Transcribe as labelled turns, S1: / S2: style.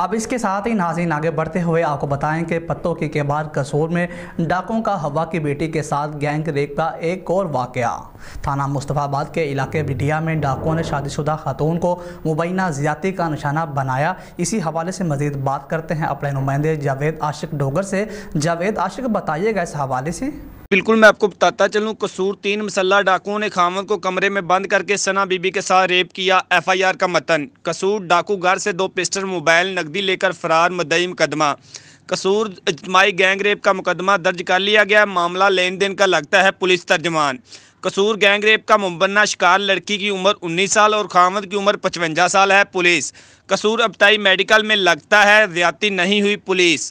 S1: अब इसके साथ ही नाजीन आगे बढ़ते हुए आपको बताएं कि पत्तों की के बाद कसूर में डाकों का हवा की बेटी के साथ गैंग रेप का एक और वाक़ थाना मुस्तफ़ाबाद के इलाके बिडिया में डाकों ने शादीशुदा खातून को मुबैना ज्यादा का निशाना बनाया इसी हवाले से मजीद बात करते हैं अपने नुमाइंदे जावेद आशिक डोगर से जावेद आशिक बताइएगा इस हवाले से
S2: बिल्कुल मैं आपको बताता चलूं कसूर तीन मसल्ला डाकुओं ने खामन को कमरे में बंद करके सना बीबी के साथ रेप किया एफआईआर का मतन कसूर डाकू घर से दो पिस्टल मोबाइल नकदी लेकर फरार मदई मुकदमा कसूर इजमाई गैंग रेप का मुकदमा दर्ज कर लिया गया मामला लेन देन का लगता है पुलिस तर्जमान कसूर गैंग रेप का मुबन्ना शिकार लड़की की उम्र 19 साल और खामद की उम्र 55 साल है पुलिस कसूर अबताई मेडिकल में लगता है ज्यादा नहीं हुई पुलिस